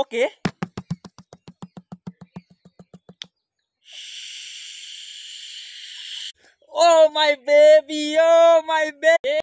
Okay. Oh my baby, oh my baby.